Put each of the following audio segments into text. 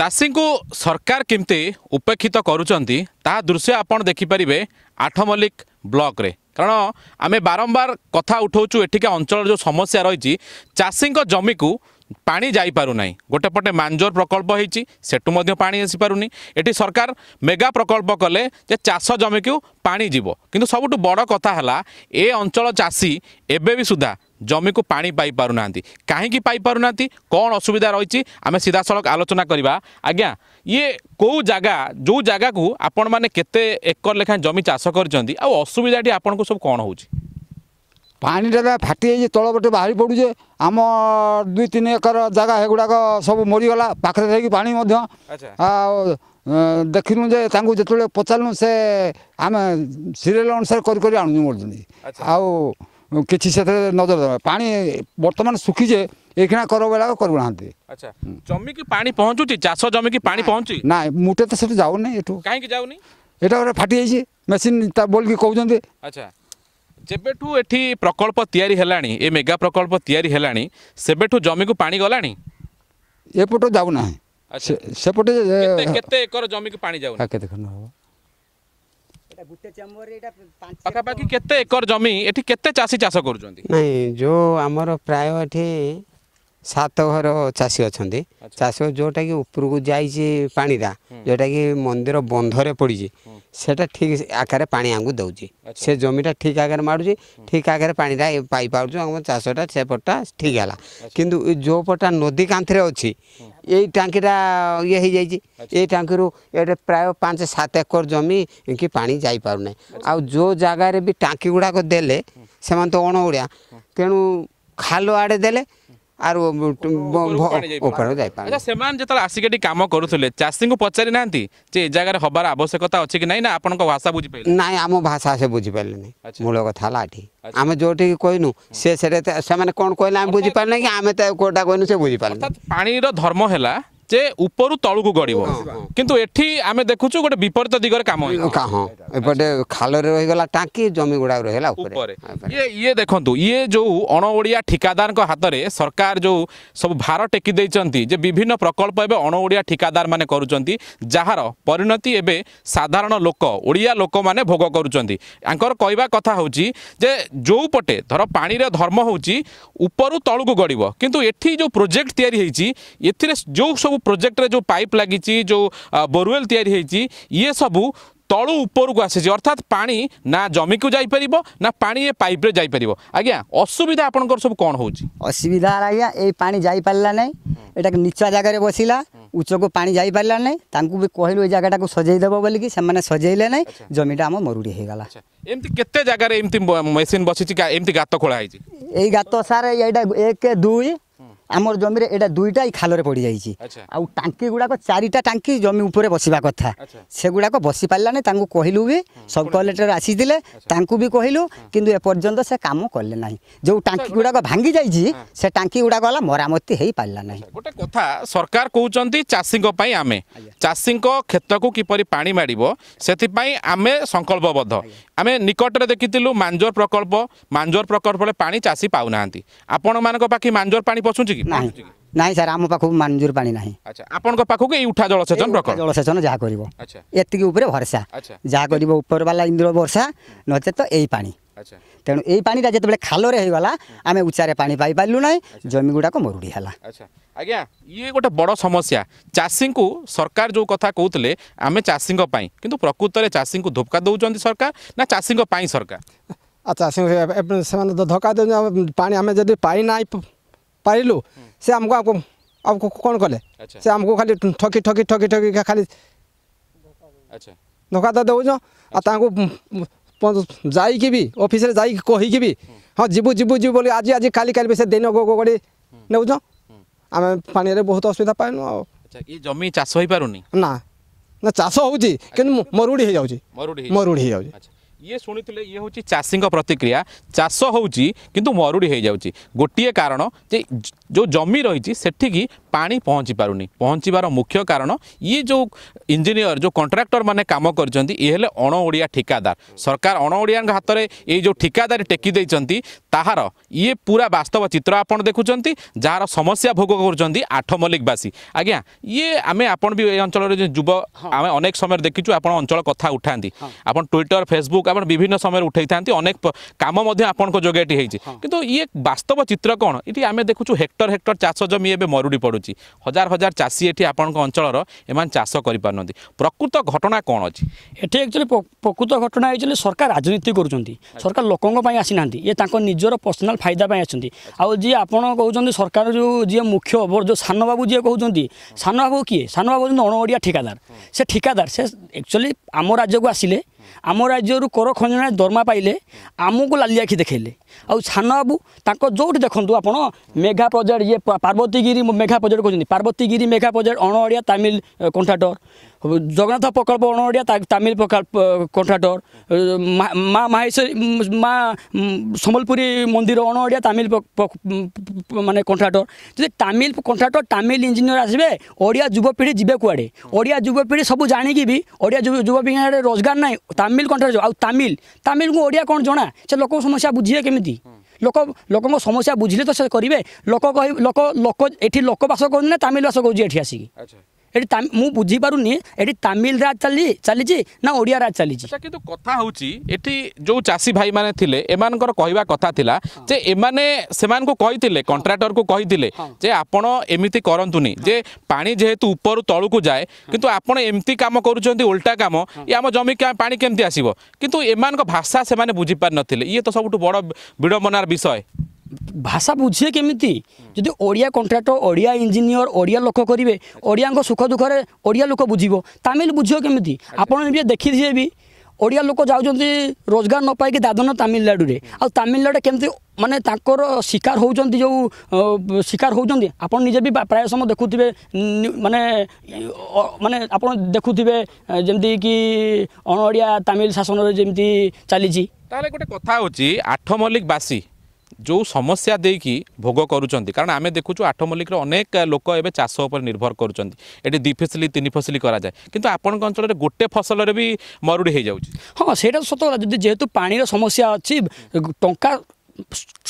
ଚାଷୀଙ୍କୁ ସରକାର କେମିତି ଉପେକ୍ଷିତ କରୁଛନ୍ତି ତାହା ଦୃଶ୍ୟ ଆପଣ ଦେଖିପାରିବେ ଆଠମଲ୍ଲିକ ବ୍ଲକରେ କାରଣ ଆମେ ବାରମ୍ବାର କଥା ଉଠାଉଛୁ ଏଠିକା ଅଞ୍ଚଳର ଯେଉଁ ସମସ୍ୟା ରହିଛି ଚାଷୀଙ୍କ ଜମିକୁ ପାଣି ଯାଇପାରୁନାହିଁ ଗୋଟେ ପଟେ ମାଞ୍ଜୋର ପ୍ରକଳ୍ପ ହେଇଛି ସେଠୁ ମଧ୍ୟ ପାଣି ଆସିପାରୁନି ଏଠି ସରକାର ମେଗା ପ୍ରକଳ୍ପ କଲେ ଯେ ଚାଷ ଜମିକୁ ପାଣି ଯିବ କିନ୍ତୁ ସବୁଠୁ ବଡ଼ କଥା ହେଲା ଏ ଅଞ୍ଚଳ ଚାଷୀ ଏବେ ବି ସୁଦ୍ଧା ଜମିକୁ ପାଣି ପାଇପାରୁନାହାନ୍ତି କାହିଁକି ପାଇପାରୁନାହାନ୍ତି କ'ଣ ଅସୁବିଧା ରହିଛି ଆମେ ସିଧାସଳଖ ଆଲୋଚନା କରିବା ଆଜ୍ଞା ଇଏ କେଉଁ ଜାଗା ଯେଉଁ ଜାଗାକୁ ଆପଣମାନେ କେତେ ଏକର ଲେଖାଏଁ ଜମି ଚାଷ କରିଛନ୍ତି ଆଉ ଅସୁବିଧାଟି ଆପଣଙ୍କୁ ସବୁ କ'ଣ ହେଉଛି ପାଣିଟା ଫାଟି ହେଇଛି ତଳପଟେ ବାହାରି ପଡ଼ୁଛେ ଆମ ଦୁଇ ତିନି ଏକର ଜାଗା ସେଗୁଡ଼ାକ ସବୁ ମରିଗଲା ପାଖରେ ରହିକି ପାଣି ମଧ୍ୟ ଆଉ ଦେଖିଲୁ ଯେ ତାଙ୍କୁ ଯେତେବେଳେ ପଚାରିଲୁ ସେ ଆମେ ସିରିଏଲ୍ ଅନୁସାରେ କରି କରି ଆଣୁଛୁ ବୋଲୁଛନ୍ତି ଆଉ କିଛି ସେଥିରେ ନଜର ଦେବା ପାଣି ବର୍ତ୍ତମାନ ସୁଖିଛେ ଏଇଖିଣା କରବେଳାକ କରୁନାହାନ୍ତି ଆଚ୍ଛା ଜମିକି ପାଣି ପହଞ୍ଚୁଛି ଚାଷ ଜମିକି ପାଣି ପହଞ୍ଚୁଛି ନାଇଁ ମୁଟେ ତ ସେଠି ଯାଉନି ଏଠୁ କାହିଁକି ଯାଉନି ଏଇଟା ଗୋଟେ ଫାଟି ଯାଇଛି ମେସିନ୍ ତା ବୋଲିକି କହୁଛନ୍ତି ଆଚ୍ଛା ଯେବେଠୁ ଏଠି ପ୍ରକଳ୍ପ ତିଆରି ହେଲାଣି ଏ ମେଗା ପ୍ରକଳ୍ପ ତିଆରି ହେଲାଣି ସେବେଠୁ ଜମିକୁ ପାଣି ଗଲାଣି ଏପଟୁ ଯାଉନାହିଁ ସେପଟେ କେତେ ଏକର ଜମିକୁ ପାଣି ଯାଉନି କେତେ ଖଣ୍ଡ ହେବ ଗୋଟେ ଚାମରେ ଏଇଟା ପାଖାପାଖି କେତେ ଏକର ଜମି ଏଠି କେତେ ଚାଷୀ ଚାଷ କରୁଛନ୍ତି ନାଇଁ ଯେଉଁ ଆମର ପ୍ରାୟ ଏଠି ସାତ ଘର ଚାଷୀ ଅଛନ୍ତି ଚାଷୀ ଯେଉଁଟାକି ଉପରକୁ ଯାଇଛି ପାଣିଟା ଯେଉଁଟାକି ମନ୍ଦିର ବନ୍ଧରେ ପଡ଼ିଛି ସେଟା ଠିକ୍ ଆକାରରେ ପାଣି ଆମକୁ ଦେଉଛି ସେ ଜମିଟା ଠିକ୍ ଆକାରରେ ମାଡ଼ୁଛି ଠିକ୍ ଆକାରରେ ପାଣିଟା ପାଇପାରୁଛୁ ଆମ ଚାଷଟା ସେପଟଟା ଠିକ୍ ହେଲା କିନ୍ତୁ ଯେଉଁ ପଟଟା ନଦୀ କାନ୍ଥରେ ଅଛି ଏଇ ଟାଙ୍କିଟା ଇଏ ହେଇଯାଇଛି ଏଇ ଟାଙ୍କିରୁ ଏଠି ପ୍ରାୟ ପାଞ୍ଚ ସାତ ଏକର ଜମି କି ପାଣି ଯାଇପାରୁନାହିଁ ଆଉ ଯେଉଁ ଜାଗାରେ ବି ଟାଙ୍କି ଗୁଡ଼ାକ ଦେଲେ ସେମାନେ ତ ଅଣ ଓଡ଼ିଆ ତେଣୁ ଖାଲ ଆଡ଼େ ଦେଲେ আর ওপরে যাইপারে আচ্ছা সেমান যেতলে আসি কেটি কাম করুলে চাষীকে পচারি না যে এ জায়গায় হবার আবশ্যকতা অছি কি নাই না আপনার ভাষা বুঝি পাইলে নাই আম ভাষা সে বুঝি পাইলে নাই মূল কথা হল এটি আমি যেটি কইনু সে সেটা সেমানে কোন কইলে আমি বুঝি পারি না কি আমি তো কোটা কইনু সে বুঝি পারি পানির ধর্ম হেলা যে উপরু তলকু গড়িব কিন্তু এটি আমি দেখুছু গোটে বিপরীত দিগরে কাম ହଁ ଏପଟେ ଖାଲରେ ରହିଗଲା ଟାଙ୍କି ଜମି ଗୁଡ଼ାକ ରହିଲା ଉପରେ ଇଏ ଇଏ ଦେଖନ୍ତୁ ଇଏ ଯେଉଁ ଅଣ ଓଡ଼ିଆ ଠିକାଦାରଙ୍କ ହାତରେ ସରକାର ଯେଉଁ ସବୁ ଭାର ଟେକି ଦେଇଛନ୍ତି ଯେ ବିଭିନ୍ନ ପ୍ରକଳ୍ପ ଏବେ ଅଣ ଓଡ଼ିଆ ଠିକାଦାରମାନେ କରୁଛନ୍ତି ଯାହାର ପରିଣତି ଏବେ ସାଧାରଣ ଲୋକ ଓଡ଼ିଆ ଲୋକମାନେ ଭୋଗ କରୁଛନ୍ତି ଆଙ୍କର କହିବା କଥା ହେଉଛି ଯେ ଯେଉଁ ପଟେ ଧର ପାଣିର ଧର୍ମ ହେଉଛି ଉପରୁ ତଳକୁ ଗଡ଼ିବ କିନ୍ତୁ ଏଠି ଯେଉଁ ପ୍ରୋଜେକ୍ଟ ତିଆରି ହେଇଛି ଏଥିରେ ଯେଉଁ ସବୁ ପ୍ରୋଜେକ୍ଟରେ ଯେଉଁ ପାଇପ୍ ଲାଗିଛି ଯେଉଁ ବୋରୱେଲ୍ ତିଆରି ହେଇଛି ଇଏ ସବୁ ତଳୁ ଉପରକୁ ଆସିଛି ଅର୍ଥାତ୍ ପାଣି ନା ଜମିକୁ ଯାଇପାରିବ ନା ପାଣି ଏ ପାଇପ୍ରେ ଯାଇପାରିବ ଆଜ୍ଞା ଅସୁବିଧା ଆପଣଙ୍କର ସବୁ କ'ଣ ହେଉଛି ଅସୁବିଧା ହେଲା ଆଜ୍ଞା ଏଇ ପାଣି ଯାଇପାରିଲା ନାହିଁ ଏଇଟା ନିଚା ଜାଗାରେ ବସିଲା ଉଚ୍ଚକୁ ପାଣି ଯାଇପାରିଲା ନାହିଁ ତାଙ୍କୁ ବି କହିଲୁ ଏଇ ଜାଗାଟାକୁ ସଜେଇ ଦେବ ବୋଲିକି ସେମାନେ ସଜେଇଲେ ନାହିଁ ଜମିଟା ଆମ ମରୁଡ଼ି ହେଇଗଲା ଏମିତି କେତେ ଜାଗାରେ ଏମିତି ମେସିନ୍ ବସିଛି ଏମିତି ଗାତ ଖୋଳା ହେଇଛି ଏଇ ଗାତ ସାର୍ ଏଇଟା ଏକ ଦୁଇ আমার জমিরে এটা দুইটাই খালরে পড়ি যাইছি আচ্ছা। আউ টাঙ্কি গুড়াক চারিটা টাঙ্কি জমি উপরে বসিবা কথা আচ্ছা। সেগুড়াক বসি পারলানি তাঙ্কু কহিলু বি সব কলেক্টর আসিলে আচ্ছা। তাঙ্কু বি কহিলু কিন্তু এপর্যন্ত সে কাম করলে না যে টাঙ্কি গুড়াক ভাঙ্গি যাইছি সে টাঙ্কি গুড়াক হল মরামতি হয়ে পারা না গোটে কথা সরকার কৌঁচি চাষীঙ্ পাই আমি চাষীঙ্ ক্ষেত্রকু কিপর পা মাড়ব সেপাই আমি সংকল্পবদ্ধ আমি নিকটরে দেখিলু মাঞ্জর প্রকল্প মাঞ্জর প্রকল্পরে পা চাষী পাও না আপন পাখি মাঞ্জর পা পছুছি କି ନାହିଁ ନାହିଁ ସାର୍ ଆମ ପାଖକୁ ମଞ୍ଜୁର ପାଣି ନାହିଁ ଆଚ୍ଛା ଆପଣଙ୍କ ପାଖକୁ ଏଇ ଉଠା ଜଳସେଚନ ପ୍ରକଳ୍ପ ଜଳସେଚନ ଯାହା କରିବ ଏତିକି ଉପରେ ଭରସା ଯାହା କରିବ ଉପରବାଲା ଇନ୍ଦ୍ର ବର୍ଷା ନଚେତ ଏଇ ପାଣି ତେଣୁ ଏଇ ପାଣିଟା ଯେତେବେଳେ ଖାଲରେ ହେଇଗଲା ଆମେ ଉଚ୍ଚାରେ ପାଣି ପାଇପାରିଲୁ ନାହିଁ ଜମି ଗୁଡ଼ାକ ମରୁଡ଼ି ହେଲା ଆଜ୍ଞା ଇଏ ଗୋଟେ ବଡ଼ ସମସ୍ୟା ଚାଷୀଙ୍କୁ ସରକାର ଯେଉଁ କଥା କହୁଥିଲେ ଆମେ ଚାଷୀଙ୍କ ପାଇଁ କିନ୍ତୁ ପ୍ରକୃତରେ ଚାଷୀଙ୍କୁ ଧୋକା ଦେଉଛନ୍ତି ସରକାର ନା ଚାଷୀଙ୍କ ପାଇଁ ସରକାର ଚାଷୀ ସେମାନେ ଧୋକା ଦେଉଛନ୍ତି ପାଣି ଆମେ ଯଦି ପାଇନାହିଁ পারিলু ସେ ଆମକୁ ଆମକୁ ଆମକୁ କ'ଣ କଲେ ସେ ଆମକୁ ଖାଲି ଠକି ଠକି ଠକି ଠକି ଖାଲି ଧୋକା ତ ଦେଉଛ ଆଉ ତାଙ୍କୁ ଯାଇକି ବି ଅଫିସରେ ଯାଇକି କହିକି ବି ହଁ ଯିବୁ ଯିବୁ ଯିବୁ ବୋଲି ଆଜି ଆଜି କାଲି କାଲି ବି ସେ ଦିନ ଗୋଗୋଡ଼ି ନେଉଛ ଆମେ ପାଣିରେ ବହୁତ ଅସୁବିଧା ପାଇନୁ ଆଉ ଏ ଜମି ଚାଷ ହେଇପାରୁନି ନା ନା ଚାଷ ହେଉଛି କିନ୍ତୁ ମରୁଡ଼ି ହେଇଯାଉଛି ମରୁଡ଼ି ମରୁଡ଼ି ହେଇଯାଉଛି ইয়ে শুণিলে ইয়ে হচ্ছে চাষী প্রতিক্রিয়া চাষ হচ্ছে কিন্তু মরুড়ি হয়ে যাচ্ছে গোটিয়ে কারণ যে যে জমি রয়েছে সেটিকি পা পৌঁছি পুনি পৌঁছবার মুখ্য কারণ ইয়ে যে ইঞ্জিনিয়র যে কন্ট্রাক্টর মানে কাম করছেন ইয়ে হলে অণ ওড়িয়া ঠিকাদার সরকার অণ ওড়িয়া হাতরে এই যে ঠিকাদারি টেকি দিয়েছেন তাহার ইয়ে পুরা বাস্তব চিত্র আপনার দেখুম যার সমস্যা ভোগ করছেন আঠমল্লিকবাসী আজ্ঞা ইয়ে আমি আপনার বি এই অঞ্চলের যুব আমি অনেক সময় দেখিছু আপনার অঞ্চল কথা উঠাতে আপনার টুইটর ফেসবুক ଆପଣ ବିଭିନ୍ନ ସମୟରେ ଉଠାଇଥାନ୍ତି ଅନେକ କାମ ମଧ୍ୟ ଆପଣଙ୍କ ଯୋଗେ ଏଠି ହେଇଛି କିନ୍ତୁ ଇଏ ବାସ୍ତବ ଚିତ୍ର କ'ଣ ଏଠି ଆମେ ଦେଖୁଛୁ ହେକ୍ଟର ହେକ୍ଟର ଚାଷ ଜମି ଏବେ ମରୁଡ଼ି ପଡ଼ୁଛି ହଜାର ହଜାର ଚାଷୀ ଏଠି ଆପଣଙ୍କ ଅଞ୍ଚଳର ଏମାନେ ଚାଷ କରିପାରୁନାହାନ୍ତି ପ୍ରକୃତ ଘଟଣା କ'ଣ ଅଛି ଏଠି ଆକ୍ଚୁଆଲି ପ୍ରକୃତ ଘଟଣା ହେଇଛନ୍ତି ସରକାର ରାଜନୀତି କରୁଛନ୍ତି ସରକାର ଲୋକଙ୍କ ପାଇଁ ଆସିନାହାନ୍ତି ଇଏ ତାଙ୍କ ନିଜର ପର୍ସନାଲ ଫାଇଦା ପାଇଁ ଆସିଛନ୍ତି ଆଉ ଯିଏ ଆପଣ କହୁଛନ୍ତି ସରକାର ଯେଉଁ ଯିଏ ମୁଖ୍ୟ ଯେଉଁ ସାନବାବୁ ଯିଏ କହୁଛନ୍ତି ସାନବାବୁ କିଏ ସାନବାବୁ ହେଉଛନ୍ତି ଅଣ ଓଡ଼ିଆ ଠିକାଦାର ସେ ଠିକାଦାର ସେ ଆକ୍ଚୁଆଲି ଆମ ରାଜ୍ୟକୁ ଆସିଲେ ଆମ ରାଜ୍ୟରୁ କର ଖଞ୍ଜଣା ଦରମା ପାଇଲେ ଆମକୁ ଲାଲି ଆଖି ଦେଖେଇଲେ ଆଉ ସାନ ବାବୁ ତାଙ୍କ ଯେଉଁଠି ଦେଖନ୍ତୁ ଆପଣ ମେଘା ପ୍ରୋଜେକ୍ଟ ଇଏ ପାର୍ବତୀଗିରି ମେଘା ପ୍ରୋଜେକ୍ଟ କହୁଛନ୍ତି ପାର୍ବତୀଗିରି ମେଘା ପ୍ରୋଜେକ୍ଟ ଅଣ ଓଡ଼ିଆ ତାମିଲ କଣ୍ଟ୍ରାକ୍ଟର ଜଗନ୍ନାଥ ପ୍ରକଳ୍ପ ଅଣ ଓଡ଼ିଆ ତାମିଲ କଣ୍ଟ୍ରାକ୍ଟର ମା ମାହେଶ୍ୱରୀ ମା ସମ୍ବଲପୁରୀ ମନ୍ଦିର ଅଣ ତାମିଲ ମାନେ କଣ୍ଟ୍ରାକ୍ଟର ଯଦି ତାମିଲ କଣ୍ଟ୍ରାକ୍ଟର ତାମିଲ ଇଞ୍ଜିନିୟର ଆସିବେ ଓଡ଼ିଆ ଯୁବପିଢ଼ି ଯିବେ କୁଆଡ଼େ ଓଡ଼ିଆ ଯୁବପିଢ଼ି ସବୁ ଜାଣିକି ବି ଓଡ଼ିଆ ଯୁବପିଢ଼ି ରୋଜଗାର ନାହିଁ ତାମିଲ କଣ୍ଠରେ ଯାଉ ଆଉ ତାମିଲ ତାମିଲକୁ ଓଡ଼ିଆ କ'ଣ ଜଣା ସେ ଲୋକଙ୍କ ସମସ୍ୟା ବୁଝିବେ କେମିତି ଲୋକ ଲୋକଙ୍କ ସମସ୍ୟା ବୁଝିଲେ ତ ସେ କରିବେ ଲୋକ କହିବେ ଲୋକ ଲୋକ ଏଠି ଲୋକ ବାସ କରୁଛନ୍ତି ନା ତାମିଲ ବାସ କହୁଛି ଏଠି ଆସିକି এটি ମୁଁ ବୁଝିପାରୁନି ଏଠି ତାମିଲ ରାଜ ଚାଲି ଚାଲିଛି ନା ଓଡ଼ିଆ ରାଜ ଚାଲିଛି କିନ୍ତୁ କଥା ହେଉଛି ଏଠି ଯେଉଁ ଚାଷୀ ଭାଇମାନେ ଥିଲେ ଏମାନଙ୍କର କହିବା କଥା ଥିଲା ଯେ ଏମାନେ ସେମାନଙ୍କୁ କହିଥିଲେ କଣ୍ଟ୍ରାକ୍ଟରକୁ କହିଥିଲେ ଯେ ଆପଣ ଏମିତି କରନ୍ତୁନି ଯେ ପାଣି ଯେହେତୁ ଉପରୁ ତଳକୁ ଯାଏ କିନ୍ତୁ ଆପଣ ଏମିତି କାମ କରୁଛନ୍ତି ଓଲଟା କାମ ଇଏ ଆମ ଜମି ପାଣି କେମିତି ଆସିବ କିନ୍ତୁ ଏମାନଙ୍କ ଭାଷା ସେମାନେ ବୁଝିପାରିନଥିଲେ ଇଏ ତ ସବୁଠୁ ବଡ଼ ବିଡ଼ମ୍ବନାର ବିଷୟ ভাষা বুঝিয়ে কেমিতি যদি ওড়িয়া কন্ট্রাক্টর ওড়িয়া ইঞ্জিনিয়র ওড়িয়া লোক করবে ওড়িয়া সুখ দুঃখরে ওড়িয়া লোক বুঝব তামিল বুঝিব কেমিতি আপনার এবার দেখিথিবে বি ওড়িয়া লোক যাচ্ছেন রোজগার নপাইকি দাদন তামিলনাড়ুরে আমিলনাড়ু কেমি মানে তাঁর শিকার হচ্ছেন যে শিকার হচ্ছেন আপনার নিজে বি প্রায় সময় দেখুবে মানে মানে আপনার দেখুবে যেমি কি অণ ওড়িয়া তামিল শাসনরে যেমি চালিছি তাহলে গোটে কথা হচ্ছে আঠমল্লিক বাসী ଯେଉଁ ସମସ୍ୟା ଦେଇକି ଭୋଗ କରୁଛନ୍ତି କାରଣ ଆମେ ଦେଖୁଛୁ ଆଠମଲ୍ଲିକର ଅନେକ ଲୋକ ଏବେ ଚାଷ ଉପରେ ନିର୍ଭର କରୁଛନ୍ତି ଏଠି ଦୁଇ ଫସଲି ତିନି ଫସଲି କରାଯାଏ କିନ୍ତୁ ଆପଣଙ୍କ ଅଞ୍ଚଳରେ ଗୋଟେ ଫସଲରେ ବି ମରୁଡ଼ି ହେଇଯାଉଛି ହଁ ସେଇଟା ସତ ଯଦି ଯେହେତୁ ପାଣିର ସମସ୍ୟା ଅଛି ଟଙ୍କା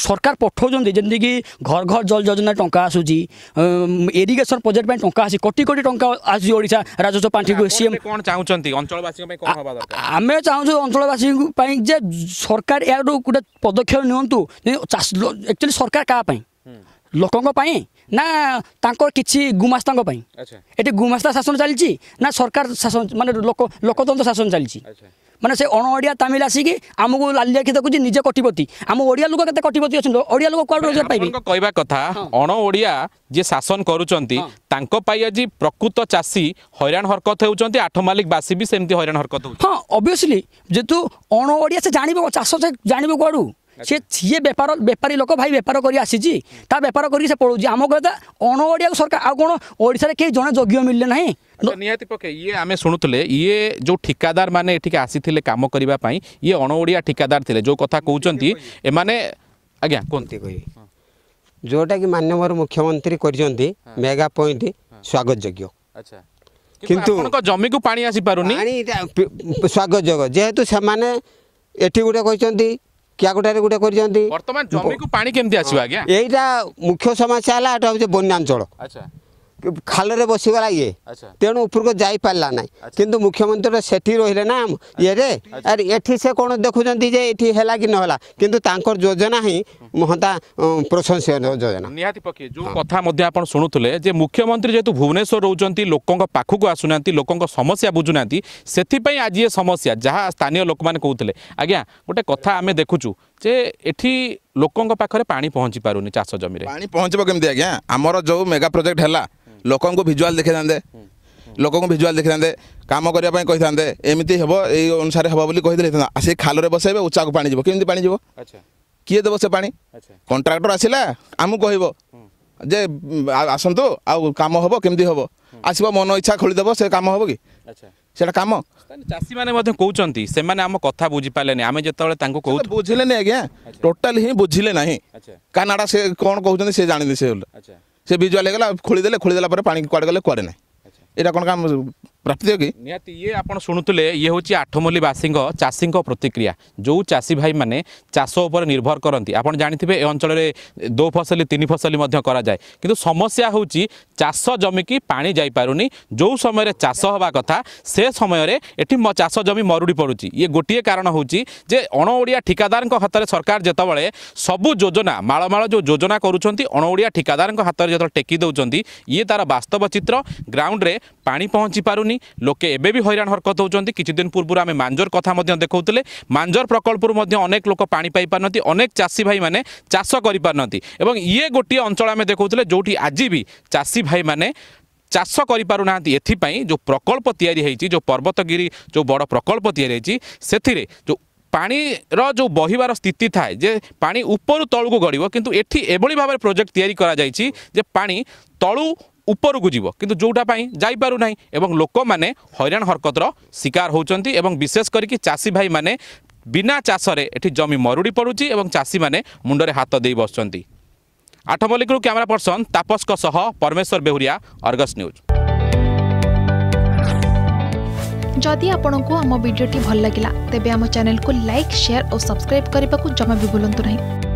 সরকার পঠাউছেন যেমিতিকি ঘর ঘর জল যোজনা টঙ্কা আসুচি ইরিগেসন প্রোজেক্ট পাই টঙ্কা আসি কোটি কোটি টঙ্কা আসুচি ওড়িশা রাজস্ব পাণ্ঠিকু সিএম কোন চাহুচন্তি অঞ্চলবাসী পাই কোন হবা দরকার আমি চাহুছু অঞ্চলবাসী পাই যে সরকার এর গোটে পদক্ষেপ নিয়ন্তু একচুয়ালি সরকার কাহা পাই ଲୋକଙ୍କ ପାଇଁ ନା ତାଙ୍କର କିଛି ଗୁମାସ୍ତାଙ୍କ ପାଇଁ ଏଠି ଗୁମାସ୍ତା ଶାସନ ଚାଲିଛି ନା ସରକାର ଶାସନ ମାନେ ଲୋକ ଲୋକତନ୍ତ୍ର ଶାସନ ଚାଲିଛି ମାନେ ସେ ଅଣ ଓଡ଼ିଆ ତାମିଲ ଆସିକି ଆମକୁ ଲାଲିଆଖି ଦେଖୁଛି ନିଜେ କୋଟିପତି ଆମ ଓଡ଼ିଆ ଲୋକ କେତେ କୋଟିପତି ଅଛନ୍ତି ଓଡ଼ିଆ ଲୋକ କୁଆଡ଼େ ରୋଜଗାର ପାଇବେ କହିବା କଥା ଅଣ ଓଡ଼ିଆ ଯିଏ ଶାସନ କରୁଛନ୍ତି ତାଙ୍କ ପାଇଁ ଆଜି ପ୍ରକୃତ ଚାଷୀ ହଇରାଣ ହରକତ ହେଉଛନ୍ତି ଆଠ ମାଲିକବାସୀ ବି ସେମିତି ହଇରାଣ ହରକତ ହଁ ଅବଭିୟସଲି ଯେହେତୁ ଅଣ ଓଡ଼ିଆ ସେ ଜାଣିବ ଚାଷ ସେ ଜାଣିବ କୁଆଡ଼ୁ সি সি বেপার বেপারী লোক ভাই বেপার করে আসিছি তা বেপার করি সে পড়ুছি আমাকে তো অণ ওড়িয়া সরকার আউ কোণ ওড়িশার কে জনে যোগ্য মিললে না ନିହାତି ପକ୍ଷେ ଇଏ ଆମେ ଶୁଣୁଥିଲେ ଇଏ ଯେଉଁ ଠିକାଦାରମାନେ ଏଠିକି ଆସିଥିଲେ କାମ କରିବା ପାଇଁ ଇଏ ଅଣଓଡ଼ିଆ ଠିକାଦାର ଥିଲେ ଯେଉଁ କଥା କହୁଛନ୍ତି ଏମାନେ ଆଜ୍ଞା କୁହନ୍ତି କହିବି ଯେଉଁଟାକି ମାନ୍ୟବର ମୁଖ୍ୟମନ୍ତ୍ରୀ କରିଛନ୍ତି ମେଗା ପଏଣ୍ଟ ସ୍ୱାଗତ ଯୋଗ୍ୟ ଆଚ୍ଛା କିନ୍ତୁ ଜମିକୁ ପାଣି ଆସିପାରୁନି ସ୍ୱାଗତ ଯୋଗ୍ୟ ଯେହେତୁ ସେମାନେ ଏଠି ଗୋଟେ କହିଛନ୍ତି କ୍ୟାକୁଟାରେ ଗୋଟେ କରିଛନ୍ତି ବର୍ତ୍ତମାନ ଜମିକୁ ପାଣି କେମିତି ଆସିବ ଆଜ୍ଞା ଏଇଟା ମୁଖ୍ୟ ସମସ୍ୟା ହେଲା ଏଇଟା ହେଉଛି ବନ୍ୟାଞ୍ଚଳ ଆଚ୍ଛା ଖାଲରେ ବସିଗଲା ଇଏ ତେଣୁ ଉପରକୁ ଯାଇପାରିଲା ନାହିଁ କିନ୍ତୁ ମୁଖ୍ୟମନ୍ତ୍ରୀ ସେଠି ରହିଲେ ନା ଇଏରେ ଆରେ ଏଠି ସେ କ'ଣ ଦେଖୁଛନ୍ତି ଯେ ଏଠି ହେଲା କି ନହେଲା କିନ୍ତୁ ତାଙ୍କର ଯୋଜନା ହିଁ ମହନ୍ତା ପ୍ରଶଂସୀୟ ଯୋଜନା ନିହାତି ପକ୍ଷେ ଯେଉଁ କଥା ମଧ୍ୟ ଆପଣ ଶୁଣୁଥିଲେ ଯେ ମୁଖ୍ୟମନ୍ତ୍ରୀ ଯେହେତୁ ଭୁବନେଶ୍ୱର ରହୁଛନ୍ତି ଲୋକଙ୍କ ପାଖକୁ ଆସୁନାହାନ୍ତି ଲୋକଙ୍କ ସମସ୍ୟା ବୁଝୁନାହାନ୍ତି ସେଥିପାଇଁ ଆଜି ଏ ସମସ୍ୟା ଯାହା ସ୍ଥାନୀୟ ଲୋକମାନେ କହୁଥିଲେ ଆଜ୍ଞା ଗୋଟେ କଥା ଆମେ ଦେଖୁଛୁ ଯେ ଏଠି ଲୋକଙ୍କ ପାଖରେ ପାଣି ପହଞ୍ଚି ପାରୁନି ଚାଷ ଜମିରେ ପାଣି ପହଞ୍ଚିବ କେମିତି ଆଜ୍ଞା ଆମର ଯେଉଁ ମେଗା ପ୍ରୋଜେକ୍ଟ ହେଲା ଲୋକଙ୍କୁ ଭିଜୁଆଲ୍ ଦେଖେଇଥାନ୍ତେ ଲୋକଙ୍କୁ ଭିଜୁଆଲ୍ ଦେଖିଥାନ୍ତେ କାମ କରିବା ପାଇଁ କହିଥାନ୍ତେ ଏମିତି ହେବ ଏଇ ଅନୁସାରେ ହେବ ବୋଲି କହିଦେଲେ ସେ ଖାଲରେ ବସାଇବେ ଉଚ୍ଚାକୁ ପାଣି ଯିବ କେମିତି ପାଣି ଯିବ କିଏ ଦେବ ସେ ପାଣି କଣ୍ଟ୍ରାକ୍ଟର ଆସିଲା ଆମକୁ କହିବ ଯେ ଆସନ୍ତୁ ଆଉ କାମ ହେବ କେମିତି ହେବ ଆସିବ ମନ ଇଚ୍ଛା ଖୋଳିଦେବ ସେ କାମ ହେବ କି ସେଇଟା କାମ ଚାଷୀମାନେ ମଧ୍ୟ କହୁଛନ୍ତି ସେମାନେ ଆମ କଥା ବୁଝିପାରିଲେନି ଆମେ ଯେତେବେଳେ ତାଙ୍କୁ କହୁ ବୁଝିଲେନି ଆଜ୍ଞା ଟୋଟାଲି ହିଁ ବୁଝିଲେ ନାହିଁ କାନାଡ଼ା ସେ କ'ଣ କହୁଛନ୍ତି ସେ ଜାଣିନି ସେ ସେ ବିଜୁଆଲ ହେଇଗଲା ଖୋଳି ଦେଲେ ଖୋଳି ଦେଲା ପରେ ପାଣି କୁଆଡ଼େ ଗଲେ କୁଆଡ଼େ ନାହିଁ এটা କ'ଣ କାମ ପ୍ରାପ୍ତି କି ନିହାତି ଇଏ ଆପଣ ଶୁଣୁଥିଲେ ଇଏ ହେଉଛି ଆଠମଲ୍ଲୀବାସୀଙ୍କ ଚାଷୀଙ୍କ ପ୍ରତିକ୍ରିୟା ଯେଉଁ ଚାଷୀ ଭାଇମାନେ ଚାଷ ଉପରେ ନିର୍ଭର କରନ୍ତି ଆପଣ ଜାଣିଥିବେ ଏ ଅଞ୍ଚଳରେ ଦୋ ଫସଲି ତିନି ଫସଲି ମଧ୍ୟ କରାଯାଏ କିନ୍ତୁ ସମସ୍ୟା ହେଉଛି ଚାଷ ଜମିକି ପାଣି ଯାଇପାରୁନି ଯେଉଁ ସମୟରେ ଚାଷ ହେବା କଥା ସେ ସମୟରେ ଏଠି ଚାଷ ଜମି ମରୁଡ଼ି ପଡ଼ୁଛି ଇଏ ଗୋଟିଏ କାରଣ ହେଉଛି ଯେ ଅଣଓଡ଼ିଆ ଠିକାଦାରଙ୍କ ହାତରେ ସରକାର ଯେତେବେଳେ ସବୁ ଯୋଜନା ମାଳମାଳ ଯେଉଁ ଯୋଜନା କରୁଛନ୍ତି ଅଣଓଡ଼ିଆ ଠିକାଦାରଙ୍କ ହାତରେ ଯେତେବେଳେ ଟେକି ଦେଉଛନ୍ତି ଇଏ ତା'ର ବାସ୍ତବ ଚିତ୍ର ଗ୍ରାଉଣ୍ଡରେ ପାଣି ପହଞ୍ଚି ପାରୁନି ପାରୁନି ଲୋକେ ଏବେ ବି ହଇରାଣ ହରକତ ହେଉଛନ୍ତି କିଛିଦିନ ପୂର୍ବରୁ ଆମେ ମାଞ୍ଜର କଥା ମଧ୍ୟ ଦେଖାଉଥିଲେ ମାଞ୍ଜର ପ୍ରକଳ୍ପରୁ ମଧ୍ୟ ଅନେକ ଲୋକ ପାଣି ପାଇପାରୁନାହାନ୍ତି ଅନେକ ଚାଷୀ ଭାଇମାନେ ଚାଷ କରିପାରୁନାହାନ୍ତି ଏବଂ ଇଏ ଗୋଟିଏ ଅଞ୍ଚଳ ଆମେ ଦେଖାଉଥିଲେ ଯେଉଁଠି ଆଜି ବି ଚାଷୀ ଭାଇମାନେ ଚାଷ କରିପାରୁନାହାନ୍ତି ଏଥିପାଇଁ ଯେଉଁ ପ୍ରକଳ୍ପ ତିଆରି ହୋଇଛି ଯେଉଁ ପର୍ବତଗିରି ଯେଉଁ ବଡ଼ ପ୍ରକଳ୍ପ ତିଆରି ହୋଇଛି ସେଥିରେ ଯେଉଁ ପାଣିର ଯେଉଁ ବହିବାର ସ୍ଥିତି ଥାଏ ଯେ ପାଣି ଉପରୁ ତଳକୁ ଗଡ଼ିବ କିନ୍ତୁ ଏଠି ଏଭଳି ଭାବରେ ପ୍ରୋଜେକ୍ଟ ତିଆରି କରାଯାଇଛି ଯେ ପାଣି ତଳୁ উপরকু যাব কিন্তু যেটা পাই যাই পু না এবং লোক মানে হইরাণ হরকতর শিকার হচ্ছেন এবং বিশেষ করি চাষী ভাই মানে বিনা চাষে এটি জমি মরুড়ি পড়ুছি এবং চাষী মানে মুন্ডরে হাত দিয়ে বসছেন আঠমল্লিকর ক্যামেরা পর্সন তাপসক সহ পরমেশ্বর বেহুরিয়া অর্গস নিউজ যদি আপনার আমার ভিডিওটি ভাল লাগিলা তেবে আমার চ্যানেলকে লাইক সেয়ার ও সবসক্রাইব করা জমা বি ভুলতু না